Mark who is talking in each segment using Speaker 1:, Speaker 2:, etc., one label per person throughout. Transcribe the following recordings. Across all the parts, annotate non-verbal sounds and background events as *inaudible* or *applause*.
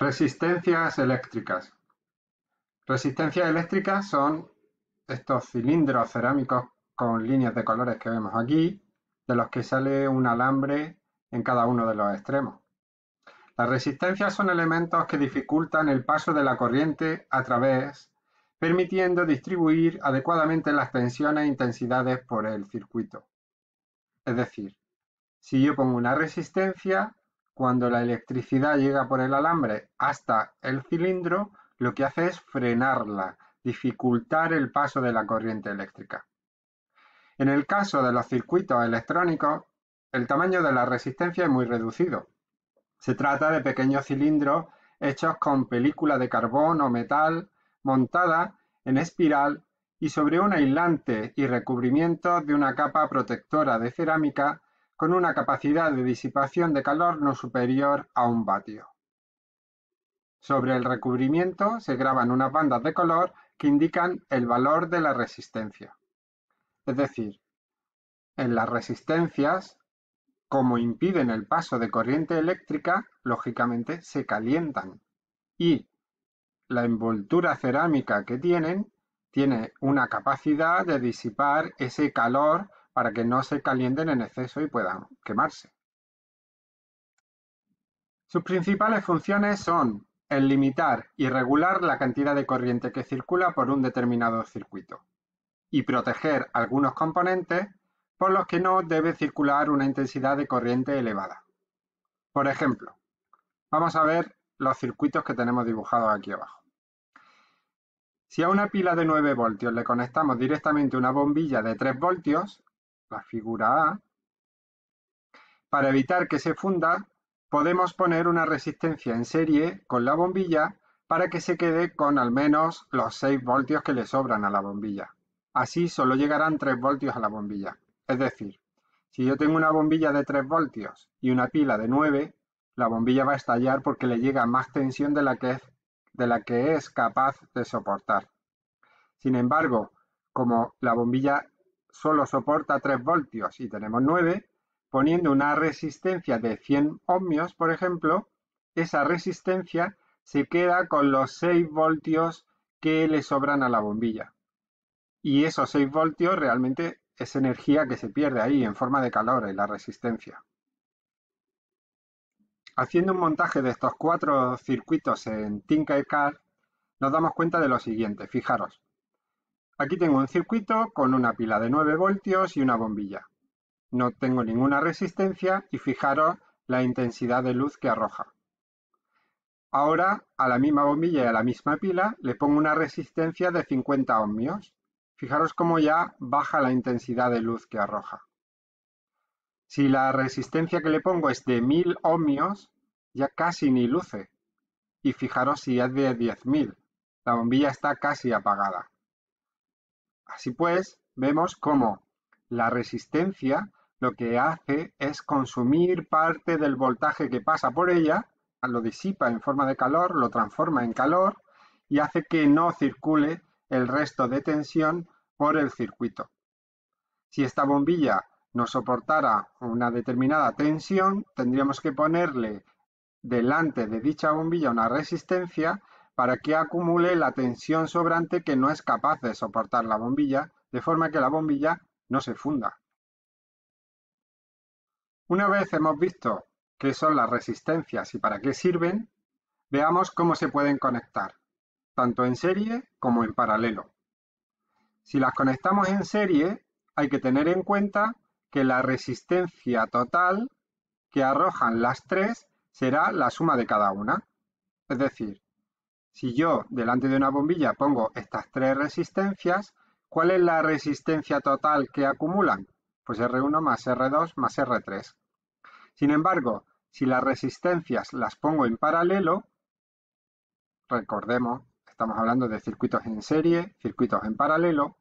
Speaker 1: Resistencias eléctricas: Resistencias eléctricas son estos cilindros cerámicos con líneas de colores que vemos aquí, de los que sale un alambre en cada uno de los extremos. Las resistencias son elementos que dificultan el paso de la corriente a través, permitiendo distribuir adecuadamente las tensiones e intensidades por el circuito. Es decir, si yo pongo una resistencia, cuando la electricidad llega por el alambre hasta el cilindro, lo que hace es frenarla, dificultar el paso de la corriente eléctrica. En el caso de los circuitos electrónicos, el tamaño de la resistencia es muy reducido. Se trata de pequeños cilindros hechos con película de carbón o metal montada en espiral y sobre un aislante y recubrimiento de una capa protectora de cerámica con una capacidad de disipación de calor no superior a un vatio. Sobre el recubrimiento se graban unas bandas de color que indican el valor de la resistencia. Es decir, en las resistencias, como impiden el paso de corriente eléctrica, lógicamente se calientan y la envoltura cerámica que tienen tiene una capacidad de disipar ese calor para que no se calienten en exceso y puedan quemarse. Sus principales funciones son el limitar y regular la cantidad de corriente que circula por un determinado circuito y proteger algunos componentes por los que no debe circular una intensidad de corriente elevada. Por ejemplo, vamos a ver los circuitos que tenemos dibujados aquí abajo. Si a una pila de 9 voltios le conectamos directamente una bombilla de 3 voltios, la figura A. Para evitar que se funda, podemos poner una resistencia en serie con la bombilla para que se quede con al menos los 6 voltios que le sobran a la bombilla. Así solo llegarán 3 voltios a la bombilla. Es decir, si yo tengo una bombilla de 3 voltios y una pila de 9, la bombilla va a estallar porque le llega más tensión de la que es, de la que es capaz de soportar. Sin embargo, como la bombilla solo soporta 3 voltios y tenemos 9, poniendo una resistencia de 100 ohmios, por ejemplo, esa resistencia se queda con los 6 voltios que le sobran a la bombilla. Y esos 6 voltios realmente es energía que se pierde ahí en forma de calor y la resistencia. Haciendo un montaje de estos cuatro circuitos en Tinkercad, nos damos cuenta de lo siguiente, fijaros. Aquí tengo un circuito con una pila de 9 voltios y una bombilla. No tengo ninguna resistencia y fijaros la intensidad de luz que arroja. Ahora a la misma bombilla y a la misma pila le pongo una resistencia de 50 ohmios. Fijaros cómo ya baja la intensidad de luz que arroja. Si la resistencia que le pongo es de 1000 ohmios, ya casi ni luce. Y fijaros si es de 10.000. La bombilla está casi apagada. Así pues, vemos cómo la resistencia lo que hace es consumir parte del voltaje que pasa por ella, lo disipa en forma de calor, lo transforma en calor y hace que no circule el resto de tensión por el circuito. Si esta bombilla no soportara una determinada tensión, tendríamos que ponerle delante de dicha bombilla una resistencia para que acumule la tensión sobrante que no es capaz de soportar la bombilla, de forma que la bombilla no se funda. Una vez hemos visto qué son las resistencias y para qué sirven, veamos cómo se pueden conectar, tanto en serie como en paralelo. Si las conectamos en serie, hay que tener en cuenta que la resistencia total que arrojan las tres será la suma de cada una. Es decir, si yo delante de una bombilla pongo estas tres resistencias, ¿cuál es la resistencia total que acumulan? Pues R1 más R2 más R3. Sin embargo, si las resistencias las pongo en paralelo, recordemos, estamos hablando de circuitos en serie, circuitos en paralelo,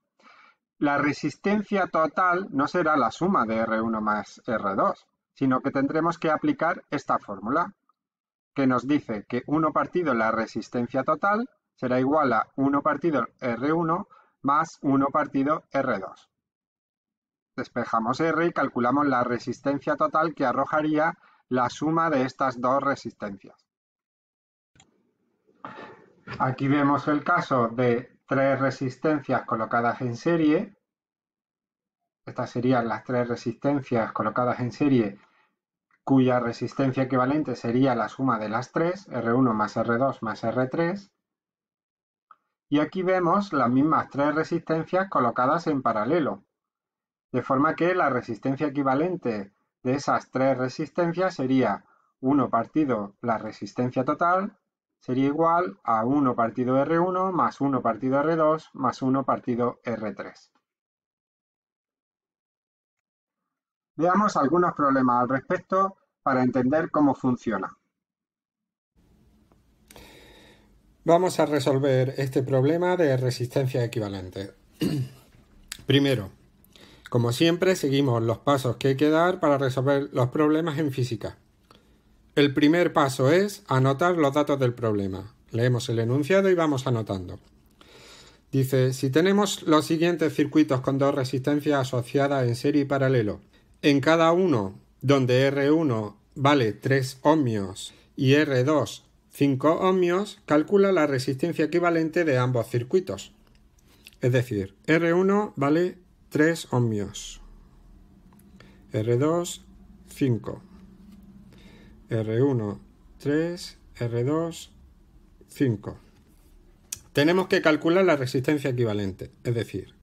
Speaker 1: la resistencia total no será la suma de R1 más R2, sino que tendremos que aplicar esta fórmula que nos dice que 1 partido la resistencia total será igual a 1 partido R1 más 1 partido R2. Despejamos R y calculamos la resistencia total que arrojaría la suma de estas dos resistencias. Aquí vemos el caso de tres resistencias colocadas en serie. Estas serían las tres resistencias colocadas en serie cuya resistencia equivalente sería la suma de las tres, R1 más R2 más R3. Y aquí vemos las mismas tres resistencias colocadas en paralelo, de forma que la resistencia equivalente de esas tres resistencias sería 1 partido la resistencia total, sería igual a 1 partido R1 más 1 partido R2 más 1 partido R3. Veamos algunos problemas al respecto para entender cómo funciona. Vamos a resolver este problema de resistencia equivalente. *clears throat* Primero, como siempre, seguimos los pasos que hay que dar para resolver los problemas en física. El primer paso es anotar los datos del problema. Leemos el enunciado y vamos anotando. Dice, si tenemos los siguientes circuitos con dos resistencias asociadas en serie y paralelo, en cada uno, donde R1 vale 3 ohmios y R2 5 ohmios, calcula la resistencia equivalente de ambos circuitos. Es decir, R1 vale 3 ohmios, R2 5, R1 3, R2 5. Tenemos que calcular la resistencia equivalente, es decir,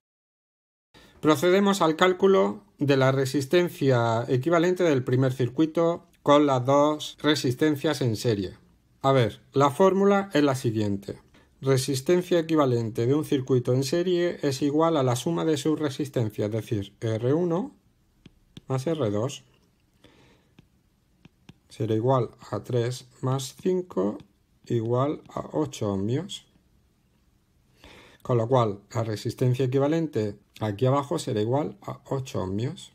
Speaker 1: procedemos al cálculo de la resistencia equivalente del primer circuito con las dos resistencias en serie. A ver, la fórmula es la siguiente. Resistencia equivalente de un circuito en serie es igual a la suma de sus resistencias, es decir, R1 más R2 será igual a 3 más 5 igual a 8 ohmios. Con lo cual, la resistencia equivalente aquí abajo será igual a 8 ohmios.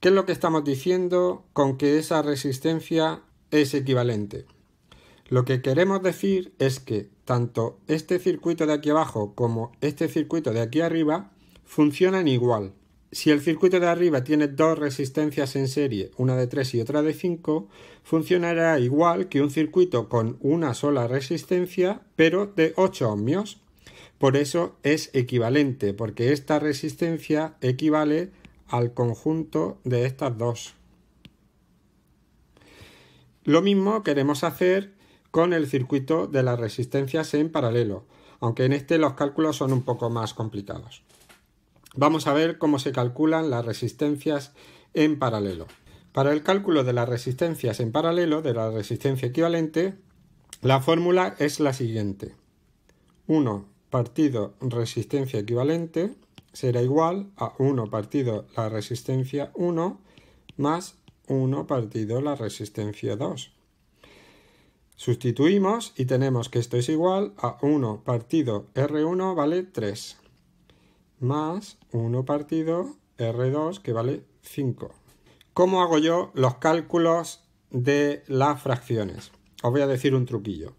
Speaker 1: ¿Qué es lo que estamos diciendo con que esa resistencia es equivalente? Lo que queremos decir es que tanto este circuito de aquí abajo como este circuito de aquí arriba funcionan igual. Si el circuito de arriba tiene dos resistencias en serie, una de 3 y otra de 5, funcionará igual que un circuito con una sola resistencia, pero de 8 ohmios. Por eso es equivalente, porque esta resistencia equivale al conjunto de estas dos. Lo mismo queremos hacer con el circuito de las resistencias en paralelo, aunque en este los cálculos son un poco más complicados. Vamos a ver cómo se calculan las resistencias en paralelo. Para el cálculo de las resistencias en paralelo, de la resistencia equivalente, la fórmula es la siguiente. 1 partido resistencia equivalente será igual a 1 partido la resistencia 1 más 1 partido la resistencia 2. Sustituimos y tenemos que esto es igual a 1 partido R1 vale 3 más 1 partido R2 que vale 5. ¿Cómo hago yo los cálculos de las fracciones? Os voy a decir un truquillo.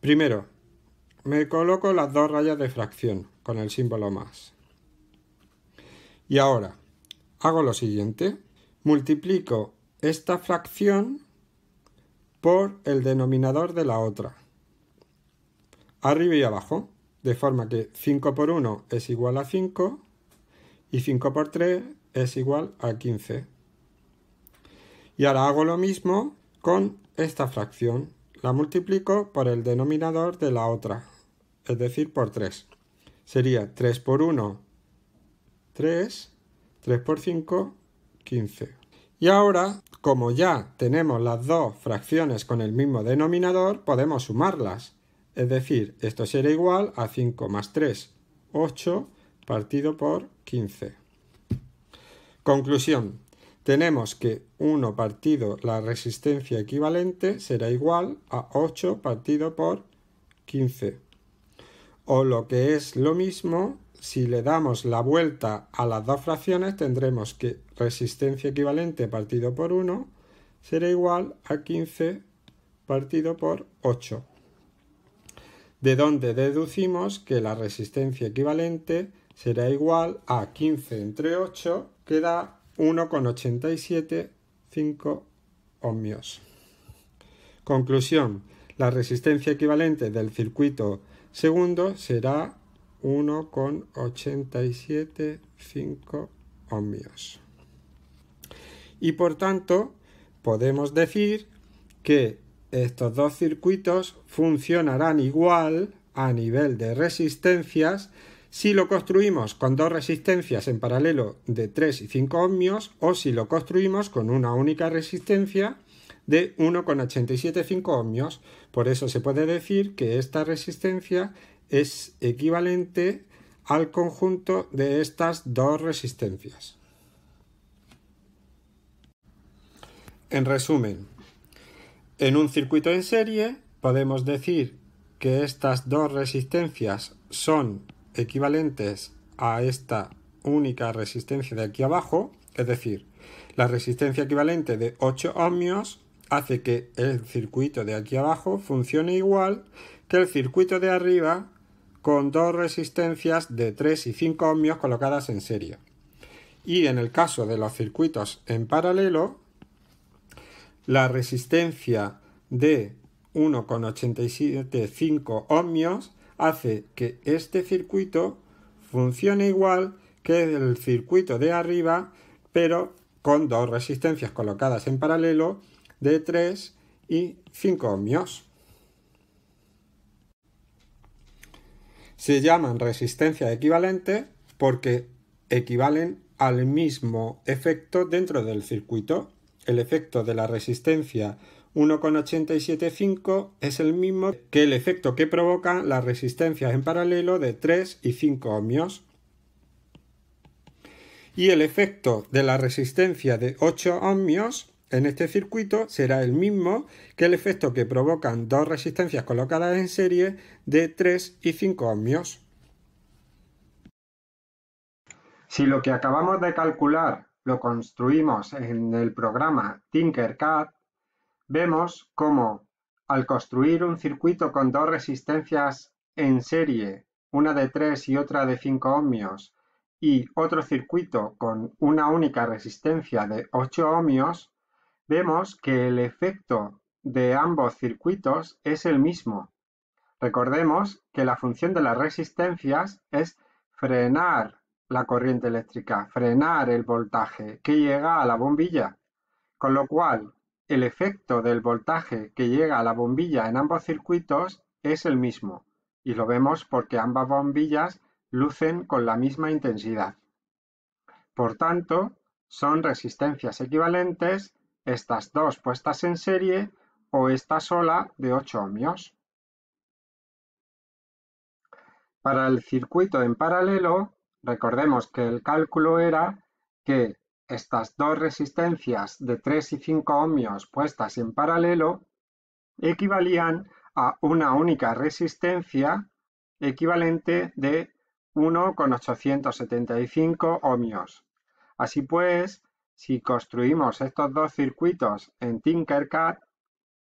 Speaker 1: Primero, me coloco las dos rayas de fracción con el símbolo más. Y ahora hago lo siguiente. Multiplico esta fracción por el denominador de la otra. Arriba y abajo. De forma que 5 por 1 es igual a 5 y 5 por 3 es igual a 15. Y ahora hago lo mismo con esta fracción. La multiplico por el denominador de la otra, es decir, por 3. Sería 3 por 1 3, 3 por 5, 15. Y ahora, como ya tenemos las dos fracciones con el mismo denominador, podemos sumarlas. Es decir, esto será igual a 5 más 3, 8 partido por 15. Conclusión. Tenemos que 1 partido la resistencia equivalente será igual a 8 partido por 15. O lo que es lo mismo, si le damos la vuelta a las dos fracciones, tendremos que resistencia equivalente partido por 1 será igual a 15 partido por 8, de donde deducimos que la resistencia equivalente será igual a 15 entre 8, que da 1,875 ohmios. Conclusión, la resistencia equivalente del circuito segundo será 1,875 ohmios. Y por tanto, podemos decir que estos dos circuitos funcionarán igual a nivel de resistencias si lo construimos con dos resistencias en paralelo de 3 y 5 ohmios o si lo construimos con una única resistencia de 1,875 ohmios. Por eso se puede decir que esta resistencia es equivalente al conjunto de estas dos resistencias. En resumen, en un circuito en serie podemos decir que estas dos resistencias son equivalentes a esta única resistencia de aquí abajo, es decir, la resistencia equivalente de 8 ohmios hace que el circuito de aquí abajo funcione igual que el circuito de arriba con dos resistencias de 3 y 5 ohmios colocadas en serie. Y en el caso de los circuitos en paralelo, la resistencia de 1,875 ohmios hace que este circuito funcione igual que el circuito de arriba, pero con dos resistencias colocadas en paralelo de 3 y 5 ohmios. se llaman resistencia equivalente porque equivalen al mismo efecto dentro del circuito. El efecto de la resistencia 1,875 es el mismo que el efecto que provoca las resistencias en paralelo de 3 y 5 ohmios. Y el efecto de la resistencia de 8 ohmios en este circuito será el mismo que el efecto que provocan dos resistencias colocadas en serie de 3 y 5 ohmios. Si lo que acabamos de calcular lo construimos en el programa Tinkercad, vemos cómo al construir un circuito con dos resistencias en serie, una de 3 y otra de 5 ohmios, y otro circuito con una única resistencia de 8 ohmios, vemos que el efecto de ambos circuitos es el mismo. Recordemos que la función de las resistencias es frenar la corriente eléctrica, frenar el voltaje que llega a la bombilla. Con lo cual, el efecto del voltaje que llega a la bombilla en ambos circuitos es el mismo, y lo vemos porque ambas bombillas lucen con la misma intensidad. Por tanto, son resistencias equivalentes estas dos puestas en serie o esta sola de 8 ohmios. Para el circuito en paralelo, recordemos que el cálculo era que estas dos resistencias de 3 y 5 ohmios puestas en paralelo equivalían a una única resistencia equivalente de 1,875 ohmios. Así pues, si construimos estos dos circuitos en Tinkercad,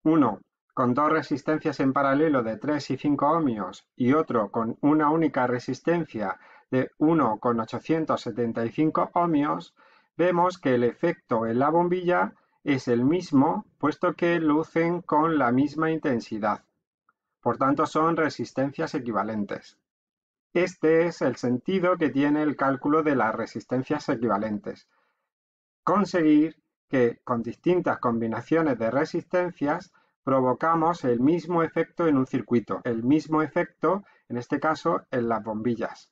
Speaker 1: uno con dos resistencias en paralelo de 3 y 5 ohmios y otro con una única resistencia de 1,875 ohmios, vemos que el efecto en la bombilla es el mismo, puesto que lucen con la misma intensidad. Por tanto, son resistencias equivalentes. Este es el sentido que tiene el cálculo de las resistencias equivalentes conseguir que, con distintas combinaciones de resistencias, provocamos el mismo efecto en un circuito, el mismo efecto, en este caso, en las bombillas.